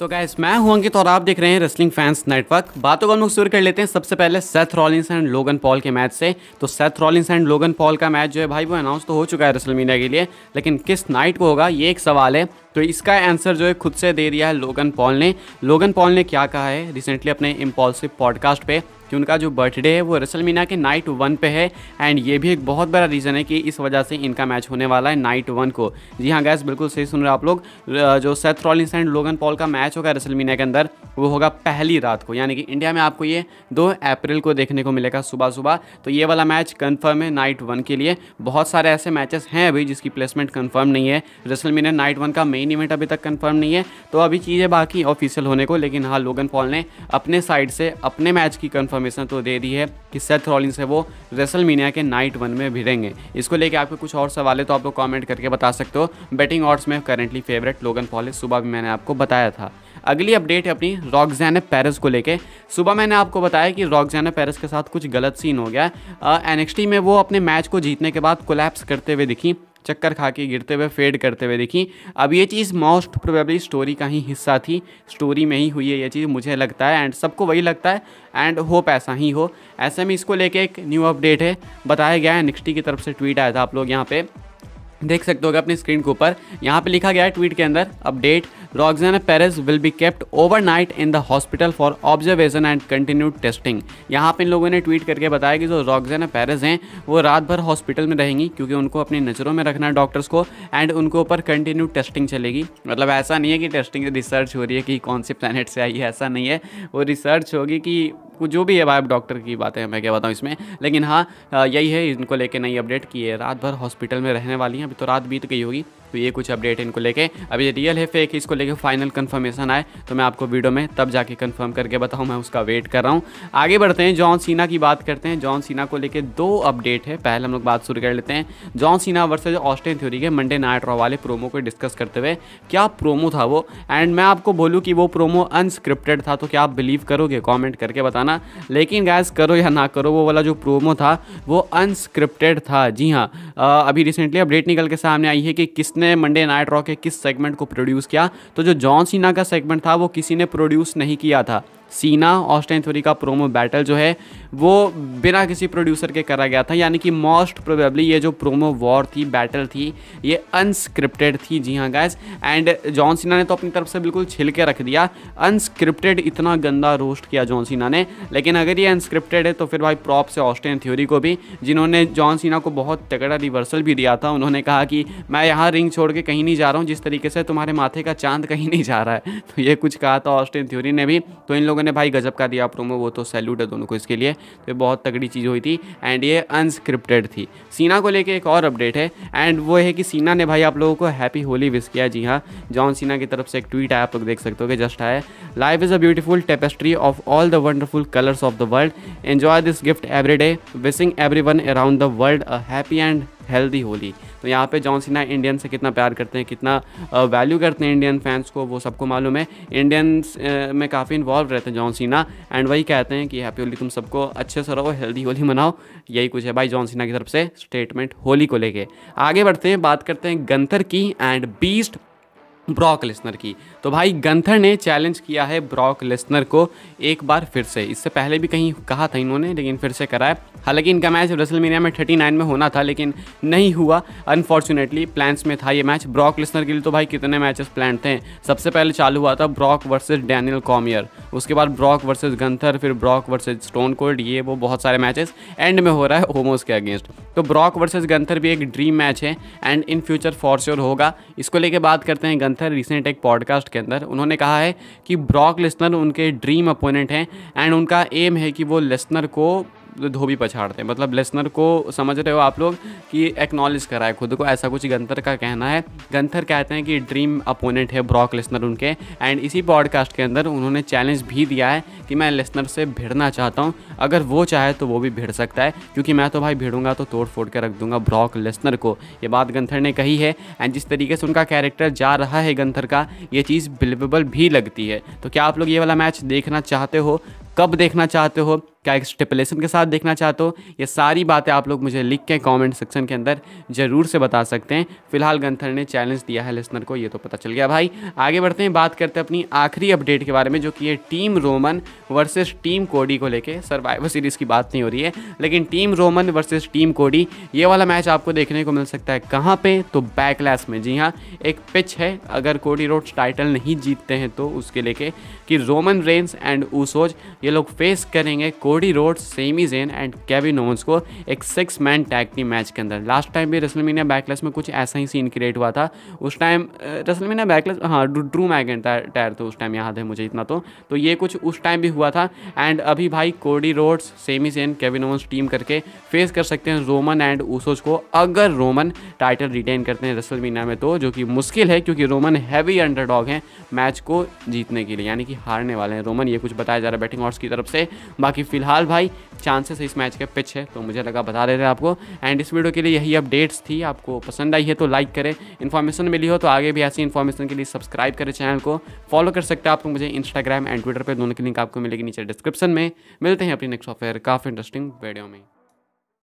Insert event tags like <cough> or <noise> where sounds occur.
तो गैस मैं हूं अंकित और आप देख रहे हैं रेसलिंग फैंस नेटवर्क बातों को हम लोग शुरू कर लेते हैं सबसे पहले Seth Rollins and Logan Paul के मैच से तो Seth Rollins and Logan Paul का मैच जो है भाई वो अनाउंस तो हो चुका है रेसल मीडिया के लिए लेकिन किस नाइट को होगा ये एक सवाल है तो इसका आंसर जो है खुद से दे दिया है लोगन पॉल ने लोगन पॉल ने क्या कहा है रिसेंटली अपने इम्पॉल्सिव पॉडकास्ट पर कि उनका जो बर्थडे है वो रसल मीना के नाइट वन पे है एंड ये भी एक बहुत बड़ा रीज़न है कि इस वजह से इनका मैच होने वाला है नाइट वन को जी हाँ गैस बिल्कुल सही सुन रहे आप लोग जो Seth Rollins and Logan Paul का मैच होगा रसल मीना के अंदर वो होगा पहली रात को यानी कि इंडिया में आपको ये दो अप्रैल को देखने को मिलेगा सुबह सुबह तो ये वाला मैच कन्फर्म है नाइट वन के लिए बहुत सारे ऐसे मैचेस हैं अभी जिसकी प्लेसमेंट कन्फर्म नहीं है रसल मीना नाइट वन का मेन इवेंट अभी तक कन्फर्म नहीं है तो अभी चीज़ें बाकी ऑफिशियल होने को लेकिन हाँ लोगन पॉल ने अपने साइड से अपने मैच की कन्फर्म इन्फॉर्मेशन तो दे दी है कि सेथ रॉलिंग से वो रेसल मीनिया के नाइट वन में भिड़ेंगे इसको लेके आपके कुछ और सवाल है तो आप लोग कॉमेंट करके बता सकते हो बैटिंग ऑर्ड्स में करेंटली फेवरेट लोगन पॉलिस सुबह भी मैंने आपको बताया था अगली अपडेट है अपनी रॉकजैन पेरिस को लेके सुबह मैंने आपको बताया कि रॉकजैन पेरिस के साथ कुछ गलत सीन हो गया एनएक्सटी में वो अपने मैच को जीतने के बाद कोलैप्स करते हुए दिखी चक्कर खा के गिरते हुए फेड करते हुए देखी अब ये चीज़ मोस्ट प्रोबेबली स्टोरी का ही हिस्सा थी स्टोरी में ही हुई है ये चीज़ मुझे लगता है एंड सबको वही लगता है एंड होप ऐसा ही हो ऐसे में इसको लेके एक न्यू अपडेट है बताया गया है निक्सटी की तरफ से ट्वीट आया था आप लोग यहाँ पे देख सकते हो अपनी स्क्रीन के ऊपर यहाँ पे लिखा गया है ट्वीट के अंदर update Roxanne Perez will be kept overnight in the hospital for observation and continue testing यहाँ पे इन लोगों ने ट्वीट करके बताया कि जो रॉक्साना पेरेस हैं वो रात भर हॉस्पिटल में रहेंगी क्योंकि उनको अपनी नज़रों में रखना है डॉक्टर्स को एंड उनके ऊपर कंटिन्यू टेस्टिंग चलेगी मतलब ऐसा नहीं है कि टेस्टिंग रिसर्च हो रही है कि कौन से प्लानट से आई है ऐसा नहीं है वो रिसर्च होगी कि जो भी है भाई डॉक्टर की बातें मैं क्या बताऊँ इसमें लेकिन हाँ यही है इनको लेकर नई अपडेट की है रात भर हॉस्पिटल में रहने वाली हैं अभी तो रात बीत गई होगी तो ये कुछ अपडेट इनको लेके अभी ये रियल है फेक इसको लेके फाइनल कंफर्मेशन आए तो मैं आपको वीडियो में तब जाके कंफर्म करके बताऊं मैं उसका वेट कर रहा हूं आगे बढ़ते हैं जॉन सीना की बात करते हैं जॉन सीना को लेके दो अपडेट है पहले हम लोग बात शुरू कर लेते हैं John Cena versus Austin Theory के मंडे नाइट रॉ वाले प्रोमो को डिस्कस करते हुए क्या प्रोमो था वो एंड मैं आपको बोलूँ कि वो प्रोमो अनस्क्रिप्टेड था तो क्या आप बिलीव करोगे कॉमेंट करके बताना लेकिन गैस करो या ना करो वो वाला जो प्रोमो था वो अनस्क्रिप्टेड था जी हाँ अभी रिसेंटली अपडेट नहीं निकल के सामने आई है कि किसने मंडे नाइट रॉ के किस सेगमेंट को प्रोड्यूस किया तो जो जॉन सीना का सेगमेंट था वो किसी ने प्रोड्यूस नहीं किया था सीना ऑस्टेन थ्योरी का प्रोमो बैटल जो है वो बिना किसी प्रोड्यूसर के करा गया था यानी कि मोस्ट प्रोबेबली ये जो प्रोमो वॉर थी बैटल थी ये अनस्क्रिप्टेड थी जी हाँ गैस एंड जॉन सीना ने तो अपनी तरफ से बिल्कुल छिल के रख दिया अनस्क्रिप्टेड इतना गंदा रोस्ट किया जॉन सीना ने लेकिन अगर ये अनस्क्रिप्टेड है तो फिर भाई प्रॉप से ऑस्टेन थ्योरी को भी जिन्होंने जॉन सीना को बहुत तगड़ा रिवर्सल भी दिया था उन्होंने कहा कि मैं यहाँ रिंग छोड़ के कहीं नहीं जा रहा हूँ जिस तरीके से तुम्हारे माथे का चांद कहीं नहीं जा रहा है <laughs> तो ये कुछ कहा था ऑस्टेन थ्योरी ने भी तो इन लोगों लोगों ने भाई गजब का दिया प्रोमो वो तो सैल्यूट है दोनों को इसके लिए तो बहुत तगड़ी चीज़ हुई थी एंड ये अनस्क्रिप्टेड थी सीना को लेके एक और अपडेट है एंड वो है कि सीना ने भाई आप लोगों को हैप्पी होली विश किया जी हाँ जॉन सीना की तरफ से एक ट्वीट आया आप लोग देख सकते हो जस्ट आया life is a beautiful tapestry of all the wonderful colours of the world enjoy this gift every day wishing everyone around the world a happy and healthy Holi तो यहाँ पे जॉन सीना इंडियन से कितना प्यार करते हैं कितना value करते हैं इंडियन फैंस को वो सबको मालूम है इंडियंस में काफ़ी इन्वॉल्व रहते हैं जॉन सीना एंड वही कहते हैं कि हैप्पी होली तुम सबको अच्छे से रहो हेल्दी होली मनाओ यही कुछ है भाई जॉन सीना की तरफ से स्टेटमेंट होली को लेके आगे बढ़ते हैं बात करते हैं गंथर की एंड बीस्ट ब्रॉक लिस्नर की तो भाई गंथर ने चैलेंज किया है ब्रॉक लिस्नर को एक बार फिर से इससे पहले भी कहीं कहा था इन्होंने लेकिन फिर से कराया हालांकि इनका मैच रसलमीनिया में नाइन में होना था लेकिन नहीं हुआ अनफॉर्चुनेटली प्लान्स में था ये मैच ब्रॉक लिस्नर के लिए तो भाई कितने मैचेस प्लान थे सबसे पहले चालू हुआ था ब्रॉक वर्सेज डैनियल कॉमियर उसके बाद ब्रॉक वर्सेज गंथर फिर ब्रॉक वर्सेज स्टोन कोल्ड ये वो बहुत सारे मैचेस एंड में हो रहा है होमोस के अगेंस्ट तो ब्रॉक वर्सेज गंथर भी एक ड्रीम मैच है and in future for sure होगा इसको लेके बात करते हैं गंथर रिसेंट एक पॉडकास्ट के अंदर उन्होंने कहा है कि ब्रॉक लिस्नर उनके ड्रीम अपोनेंट हैं एंड उनका एम है कि वो लिस्नर को धोबी पछाड़ते हैं मतलब लेसनर को समझ रहे हो आप लोग कि एक्नॉलेज कराए खुद को ऐसा कुछ गंथर का कहना है गंथर कहते हैं कि ड्रीम अपोनेंट है ब्रॉक लेसनर उनके एंड इसी पॉडकास्ट के अंदर उन्होंने चैलेंज भी दिया है कि मैं लेसनर से भिड़ना चाहता हूँ अगर वो चाहे तो वो भी भिड़ सकता है क्योंकि मैं तो भाई भिड़ूंगा तो तोड़ फोड़ के रख दूंगा ब्रॉक लेसनर को ये बात गंथर ने कही है एंड जिस तरीके से उनका कैरेक्टर जा रहा है गंथर का ये चीज़ बिलीवेबल भी लगती है तो क्या आप लोग ये वाला मैच देखना चाहते हो कब देखना चाहते हो क्या एक स्टिपुलेशन के साथ देखना चाहते हो ये सारी बातें आप लोग मुझे लिख के कमेंट सेक्शन के अंदर ज़रूर से बता सकते हैं फिलहाल गंथर ने चैलेंज दिया है लिसनर को ये तो पता चल गया भाई आगे बढ़ते हैं बात करते हैं अपनी आखिरी अपडेट के बारे में जो कि है टीम रोमन वर्सेस टीम कोडी को लेके सर्वाइवर सीरीज़ की बात नहीं हो रही है लेकिन टीम रोमन वर्सेज टीम कोडी ये वाला मैच आपको देखने को मिल सकता है कहाँ पर तो बैकलैस में जी हाँ एक पिच है अगर कोडी रोड टाइटल नहीं जीतते हैं तो उसके लेके कि रोमन रेंस एंड ऊसोज ये लोग फेस करेंगे को Cody Rhodes Sami Zayn and Kevin Owens को एक six man tag team match के अंदर लास्ट टाइम भी रसलमीनिया बैकलेस में कुछ ऐसा ही सीन क्रिएट हुआ था उस टाइम रसलमीनिया बैकलेस हाँ ड्रू मैगन टायर तो उस टाइम याद है मुझे इतना तो तो ये कुछ उस टाइम भी हुआ था एंड अभी भाई Cody Rhodes Sami Zayn Kevin Owens team करके फेस कर सकते हैं रोमन एंड ऊसोज को अगर रोमन टाइटल रिटेन करते हैं रसलमीना में तो जो कि मुश्किल है क्योंकि रोमन हैवी अंडरडॉग हैं मैच को जीतने के लिए यानी कि हारने वाले हैं रोमन ये कुछ बताया जा रहा है बैटिंग हॉर्स की तरफ से बाकी फिलहाल भाई चांसेस इस मैच के पिच है तो मुझे लगा बता रहे आपको एंड इस वीडियो के लिए यही अपडेट्स थी आपको पसंद आई है तो लाइक करें इन्फॉर्मेशन मिली हो तो आगे भी ऐसी इन्फॉर्मेशन के लिए सब्सक्राइब करें चैनल को फॉलो कर सकते हैं आप मुझे इंस्टाग्राम एंड ट्विटर पर दोनों की लिंक आपको मिलेगी नीचे डिस्क्रिप्शन में मिलते हैं अपनी नेक्स्ट ऑफेयर काफ़ी इंटरेस्टिंग वीडियो में